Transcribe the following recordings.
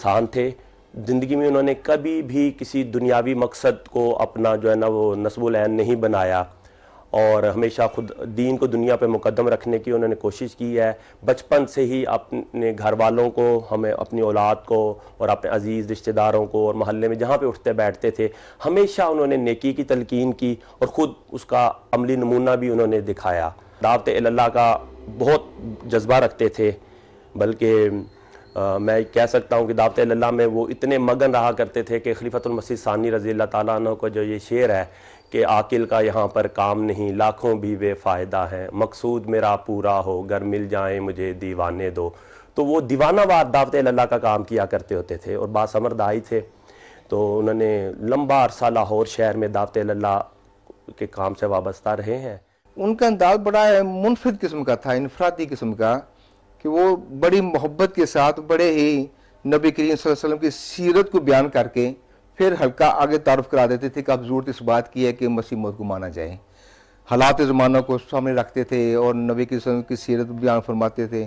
इंसान थे ज़िंदगी में उन्होंने कभी भी किसी दुनियावी मकसद को अपना जो है ना वो नसबुलैन नहीं बनाया और हमेशा खुद दीन को दुनिया पे मुकदम रखने की उन्होंने कोशिश की है बचपन से ही अपने घर वालों को हमें अपनी औलाद को और अपने अजीज़ रिश्तेदारों को और मोहल्ले में जहाँ पे उठते बैठते थे हमेशा उन्होंने नेकी की तलकिन की और ख़ुद उसका अमली नमूना भी उन्होंने दिखाया दावत अल्लाह का बहुत जज्बा रखते थे बल्कि आ, मैं कह सकता हूँ कि दावत अल्लाह में वो इतने मगन रहा करते थे कि खलीफतुलमसी सानी रज़ी अल्लाह को जो ये शेर है कि आकिल का यहाँ पर काम नहीं लाखों भी फ़ायदा है मकसूद मेरा पूरा हो घर मिल जाए मुझे दीवाने दो तो वो दीवानावाद दावत लल्ला का काम किया करते होते थे और बासमरदाई थे तो उन्होंने लंबा अरसा लाहौर शहर में दावत अल्लाह के काम से वाबस्ता रहे हैं उनका अंदाज बड़ा मुनफिद किस्म का था इनफरादी किस्म का कि वो बड़ी मोहब्बत के साथ बड़े ही नबी करीम वसल्लम की सीरत को बयान करके फिर हल्का आगे तारफ़ करा देते थे कि अब ज़रूरत इस बात की है कि मसीह मौत को माना जाए हालात ज़मानों को सामने रखते थे और नबी की की सीरत बयान फरमाते थे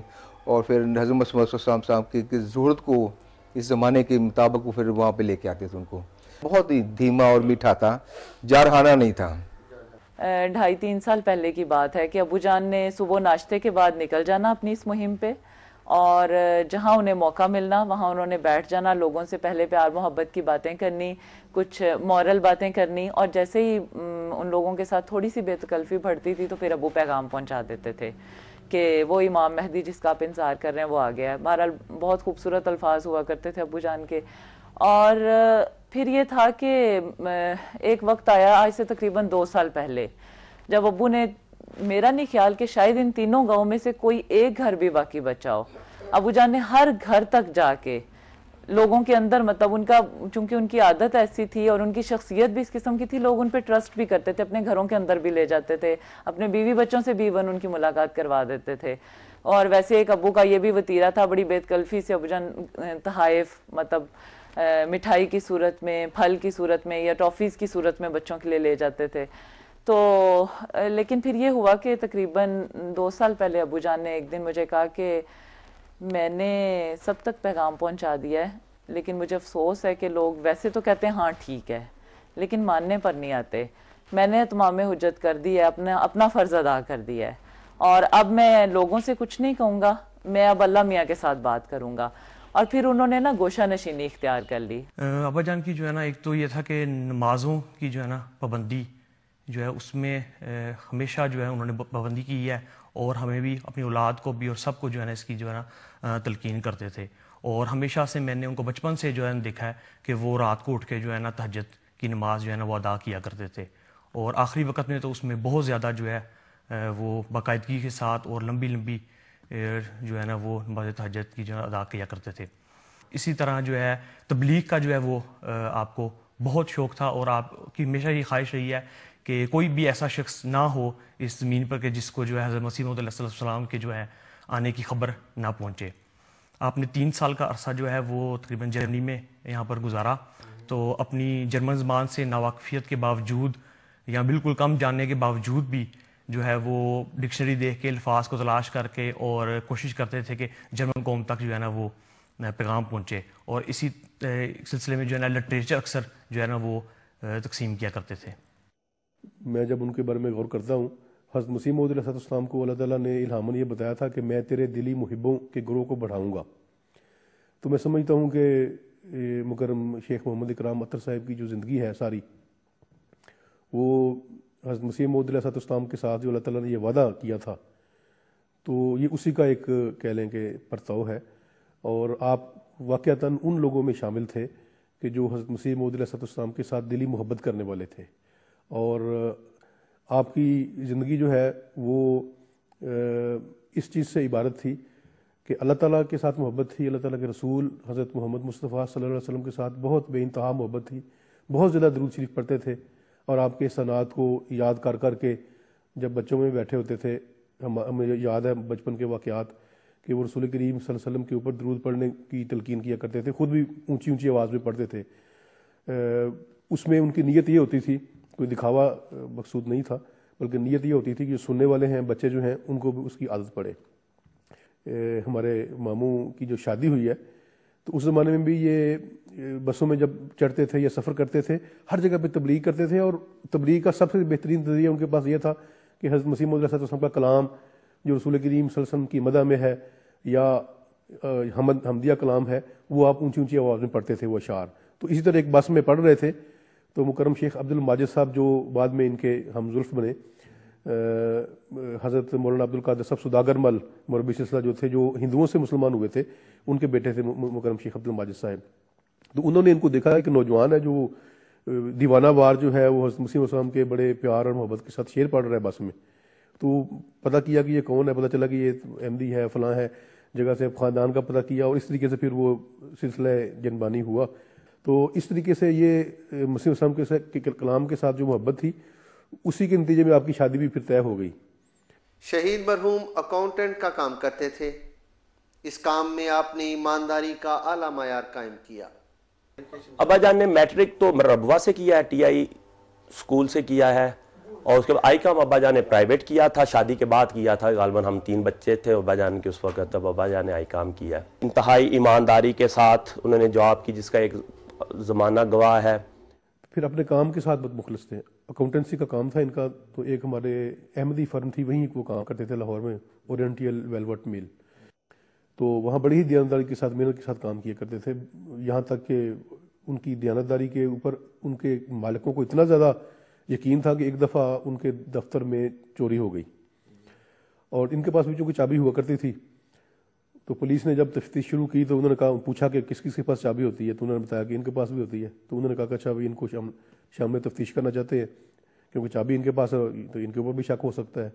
और फिर हजम मसम साहब की, की ज़रूरत को इस ज़माने के मुताबिक फिर वहाँ पर लेके आते थे उनको बहुत ही धीमा और मीठा था जारहाना नहीं था ढाई तीन साल पहले की बात है कि अबू जान ने सुबह नाश्ते के बाद निकल जाना अपनी इस मुहिम पे और जहाँ उन्हें मौका मिलना वहाँ उन्होंने बैठ जाना लोगों से पहले प्यार मोहब्बत की बातें करनी कुछ मॉरल बातें करनी और जैसे ही उन लोगों के साथ थोड़ी सी बेतकल्फ़ी बढ़ती थी तो फिर अबू पैगाम पहुँचा देते थे कि वो इमाम महदी जिसका आप इंतज़ार कर रहे हैं वो आ गया है बहरहाल बहुत खूबसूरत अल्फाज हुआ करते थे अबू जान के और फिर ये था कि एक वक्त आया आज से तकरीबन दो साल पहले जब अबू ने मेरा नहीं ख्याल कि शायद इन तीनों गाँव में से कोई एक घर भी बाकी बचाओ अबू जान ने हर घर तक जाके लोगों के अंदर मतलब उनका चूंकि उनकी आदत ऐसी थी और उनकी शख्सियत भी इस किस्म की थी लोग उन पर ट्रस्ट भी करते थे अपने घरों के अंदर भी ले जाते थे अपने बीवी बच्चों से भी इवन उनकी मुलाकात करवा देते थे और वैसे एक अबू का ये भी वतीरा था बड़ी बेतकल्फी से अबू जान तहाइफ मतलब मिठाई की सूरत में फल की सूरत में या टॉफ़ीज़ की सूरत में बच्चों के लिए ले जाते थे तो लेकिन फिर ये हुआ कि तकरीबन दो साल पहले अबू जान ने एक दिन मुझे कहा कि मैंने सब तक पैगाम पहुंचा दिया है लेकिन मुझे अफसोस है कि लोग वैसे तो कहते हैं हाँ ठीक है लेकिन मानने पर नहीं आते मैंने तमाम हजत कर दी है अपना अपना फ़र्ज़ अदा कर दिया है और अब मैं लोगों से कुछ नहीं कहूँगा मैं अब अल्लाह मियाँ के साथ बात करूँगा और फिर उन्होंने ना गोशा नशीनी इख्तियार कर ली अबा जान की जो है ना एक तो ये था कि नमाजों की जो है ना पाबंदी जो है उसमें हमेशा जो है उन्होंने पाबंदी की है और हमें भी अपनी औलाद को भी और सबको जो है ना इसकी जो है ना तलकिन करते थे और हमेशा से मैंने उनको बचपन से जो है ना देखा है कि वो रात को उठ के जो है ना तहजद की नमाज जो है ना वो अदा किया करते थे और आखिरी वक्त में तो उसमें बहुत ज़्यादा जो है वो बाकायदगी के साथ और लंबी लंबी जो है ना वो नमाज तहजत की जो अदा किया करते थे इसी तरह जो है तबलीग का जो है वो आपको बहुत शौक़ था और आपकी हमेशा ही ख्वाहिश रही है कि कोई भी ऐसा शख्स ना हो इस ज़मीन पर कि जिसको जो है हज़रत मसीह सलाम के जो है आने की खबर ना पहुँचे आपने तीन साल का अरसा जो है वो तकरीबन जर्मनी में यहाँ पर गुजारा तो अपनी जर्मन ज़बान से नावाकफियत के बावजूद या बिल्कुल कम जानने के बावजूद भी जो है वो डिक्शनरी देख के अल्फाज को तलाश करके और कोशिश करते थे कि जर्मन कौम तक जो है ना वो पैगाम पहुँचे और इसी सिलसिले में जो है ना लिटरेचर अक्सर जो है ना वो तकसीम किया करते थे मैं जब उनके बारे में गौर करता हूँ हज मसीम मदलाम को अल्लाह ताली ने इलामन ये बताया था कि मैं तेरे दिली मुहिबों के ग्रोह को बढ़ाऊँगा तो मैं समझता हूँ कि मुकरम शेख मोहम्मद इकराम अतर साहब की जो ज़िंदगी है सारी वो हजरत मसीह मौदलाम के साथ जो अल्लाह तला ने यह वादा किया था तो ये उसी का एक कह लें कि परताव है और आप वाक़ता उन लोगों में शामिल थे कि जो हजरत मसीह मौदलाम के साथ दिली मोहब्बत करने वाले थे और आपकी ज़िंदगी जो है वो इस चीज़ से इबारत थी कि अल्लाह ताला के साथ मोहब्बत थी अल्लाह ताला के रसूल हज़रत मोहम्मद मुस्तफ़ा सल्लल्लाहु अलैहि वसल्लम के साथ बहुत बेानतहा मोहब्बत थी बहुत ज़्यादा दरूद शरीफ पढ़ते थे और आपकी सनात को याद कर कर के जब बच्चों में बैठे होते थे हम हमें याद है बचपन के वाक़ात कि वो रसूल करीम वसल्लम के ऊपर दरूद पढ़ने की तलकिन किया करते थे ख़ुद भी ऊंची ऊंची आवाज़ में पढ़ते थे उसमें उनकी नीयत ये होती थी कोई दिखावा मकसूद नहीं था बल्कि नीयत ये होती थी कि सुनने वाले हैं बच्चे जो हैं उनको भी उसकी आदत पड़े हमारे मामू की जो शादी हुई है तो उस ज़माने में भी ये बसों में जब चढ़ते थे या सफ़र करते थे हर जगह पे तबलीग करते थे और तबलीग का सबसे बेहतरीन जरिया उनके पास ये था कि हज़रत मसीम का कलाम जो रसूल करीम वसम की मदा में है या हमद हमदिया कलाम है वो आप ऊंची ऊंची आवाज़ में पढ़ते थे वो अशार तो इसी तरह एक बस में पढ़ रहे थे तो मुकरम शेख अब्दुल माजिद साहब जो बाद में इनके हम जुल्फ बने हज़रत मौलाना अब्दुल कादर साहब सुदागर मल मरबी सिलसिला जो थे जो हिंदुओं से मुसलमान हुए थे उनके बेटे थे मुकरम शेख अब्दुल माजिद साहब तो उन्होंने इनको देखा कि नौजवान है जो दीवाना वार जो है वो मुसीम वसलम के बड़े प्यार और मोहब्बत के साथ शेर पढ़ रहा है बस में तो पता किया कि ये कौन है पता चला कि ये अहमदी है फलां है जगह से ख़ानदान का पता किया और इस तरीके से फिर वो सिलसिला जनबानी हुआ तो इस तरीके से ये मुसीम वसलम के, के कलाम के साथ जो मोहब्बत थी उसी के नतीजे में आपकी शादी भी फिर तय हो गई शहीद मरहूम अकाउंटेंट का काम करते थे इस काम में आपने ईमानदारी का आला मैार कायम किया अबा जान ने मैट्रिक तो रबुआ से किया है टीआई स्कूल से किया है और उसके बाद आई काम जान ने प्राइवेट किया था शादी के बाद किया था गालबन हम तीन बच्चे थे अबा जान के उस वक्त तब अबा जान ने आई काम किया इंतहाई ईमानदारी के साथ उन्होंने जॉब की जिसका एक ज़माना गवाह है फिर अपने काम के साथ बहुत मुखलस थे अकाउंटेंसी का काम था इनका तो एक हमारे अहमदी फर्म थी वहीं वो काम करते थे लाहौर में ओरिएंटल वेलवर्ट मिल तो वहाँ बड़ी ही दयानतदारी के साथ मेहनत के साथ काम किया करते थे यहाँ तक कि उनकी दयानतदारी के ऊपर उनके मालिकों को इतना ज़्यादा यकीन था कि एक दफ़ा उनके दफ्तर में चोरी हो गई और इनके पास भी चूँकि चाबी हुआ करती थी तो पुलिस ने जब तफ्तीश शुरू की तो उन्होंने कहा पूछा कि किस किस के पास चाबी होती है तो उन्होंने बताया कि इनके पास भी होती है तो उन्होंने कहा अच्छा भाई इनको शाम शाम में तफ्तीश करना चाहते हैं क्योंकि चाबी इनके पास है तो इनके ऊपर भी शक हो सकता है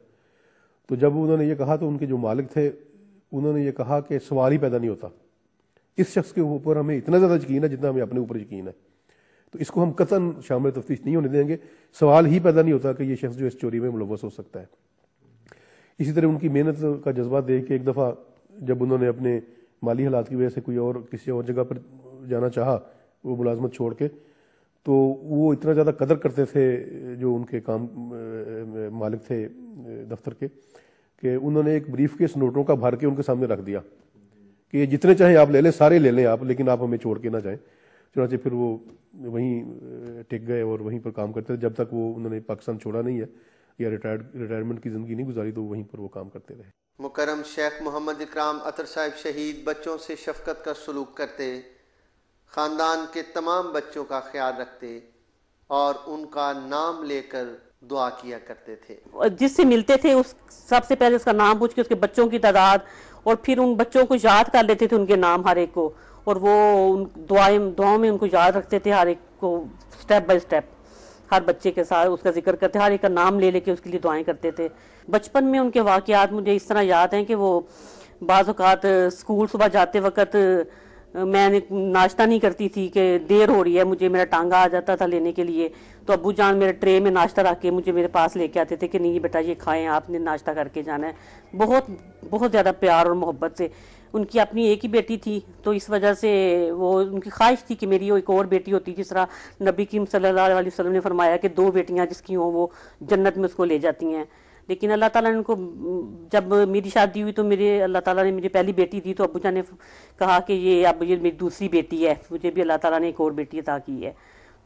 तो जब उन्होंने ये कहा तो उनके जो मालिक थे उन्होंने ये कहा कि सवाल ही पैदा नहीं होता इस शख्स के ऊपर हमें इतना ज़्यादा यकीन है जितना हमें अपने ऊपर यकीन है तो इसको हम कतन शामिल तफ्तीश नहीं होने देंगे सवाल ही पैदा नहीं होता कि ये शख्स जो इस चोरी में मुलवस हो सकता है इसी तरह उनकी मेहनत का जज्बा देख के एक दफ़ा जब उन्होंने अपने माली हालात की वजह से कोई और किसी और जगह पर जाना चाहा वो मुलाजमत छोड़ के तो वो इतना ज़्यादा कदर करते थे जो उनके काम मालिक थे दफ्तर के कि उन्होंने एक ब्रीफ केस नोटों का भर के उनके सामने रख दिया कि जितने चाहे आप ले लें सारे ले लें आप लेकिन आप हमें छोड़ के ना जाएं चुनाचे फिर वो वहीं टिक गए और वहीं पर काम करते रहे जब तक वो उन्होंने पाकिस्तान छोड़ा नहीं है या रिटायर्ड रिटायरमेंट की ज़िंदगी नहीं गुजारी तो वहीं पर वो काम करते रहे मुकरम शेख मोहम्मद इकराम अतर साहिब शहीद बच्चों से शफकत का सलूक करते ख़ानदान के तमाम बच्चों का ख्याल रखते और उनका नाम लेकर दुआ किया करते थे जिससे मिलते थे उस सबसे पहले उसका नाम पूछ के उसके बच्चों की तादाद और फिर उन बच्चों को याद कर लेते थे उनके नाम हर एक को और वो उन दुआएं दुआओं में उनको याद रखते थे हर एक को स्टेप बाय स्टेप हर बच्चे के साथ उसका जिक्र करते हर एक का नाम ले लेके उसके लिए दुआएं करते थे बचपन में उनके वाक़ात मुझे इस तरह याद हैं कि वो बाज़ात स्कूल सुबह जाते वक्त मैं नाश्ता नहीं करती थी कि देर हो रही है मुझे मेरा टांगा आ जाता था लेने के लिए तो अबू जान मेरे ट्रे में नाश्ता रख के मुझे मेरे पास लेके आते थे कि नहीं बेटा ये खाएं आपने नाश्ता करके जाना है बहुत बहुत ज़्यादा प्यार और मोहब्बत से उनकी अपनी एक ही बेटी थी तो इस वजह से वो उनकी ख्वाहिश थी कि मेरी वो एक और बेटी होती जिस तरह नबी की सल्लल्लाहु अलैहि वसल्लम ने फरमाया कि दो बेटियाँ जिसकी हों वो जन्नत में उसको ले जाती हैं लेकिन अल्लाह ताला ने उनको जब मेरी शादी हुई तो मेरे अल्लाह ताला ने मेरी पहली बेटी दी तो अबूजा ने कहा कि ये अब ये मेरी दूसरी बेटी है मुझे भी अल्लाह ताला ने एक और बेटी अदा की है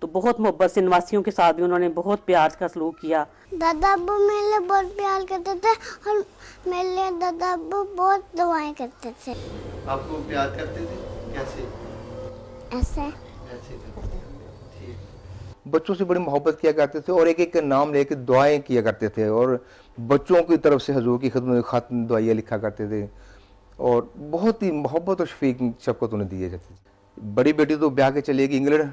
तो बहुत मोहब्बत से निवासियों के साथ भी उन्होंने बहुत प्यार का सलूक किया दादा अबू मेरे लिए बहुत प्यार करते थे और मेरे लिए दादा अबू बहुत दुआएं करते थे आपको प्यार करते थे कैसे ऐसे ऐसे बच्चों से बड़ी मोहब्बत किया करते थे और एक एक नाम लेकर दुआएं किया करते थे और बच्चों की तरफ से हजूर की खदमत खातन दवाइयाँ लिखा करते थे और बहुत ही मोहब्बत और शफीक शबकत उन्हें दिए जाते थे बड़ी बेटी तो ब्याह के चले गई इंग्लैंड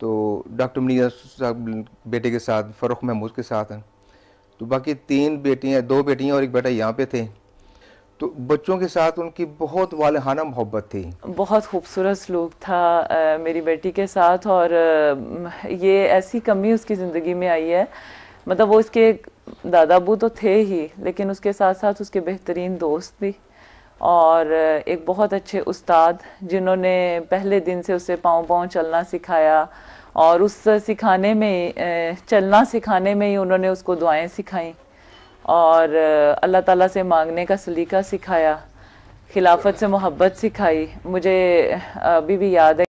तो डॉक्टर मनिया साहब बेटे के साथ फ़रुख महमूद के साथ हैं तो बाकी तीन बेटियाँ दो बेटियाँ और एक बेटा यहाँ पे थे तो बच्चों के साथ उनकी बहुत वालहाना मोहब्बत थी बहुत खूबसूरत सलूक था आ, मेरी बेटी के साथ और आ, ये ऐसी कमी उसकी ज़िंदगी में आई है मतलब वो इसके दादाबू तो थे ही लेकिन उसके साथ साथ उसके बेहतरीन दोस्त भी और एक बहुत अच्छे उस्ताद जिन्होंने पहले दिन से उसे पाँव पाँव चलना सिखाया और उस सिखाने में चलना सिखाने में ही उन्होंने उसको दुआएं सिखाई और अल्लाह ताला से मांगने का सलीका सिखाया खिलाफत से मोहब्बत सिखाई मुझे अभी भी याद है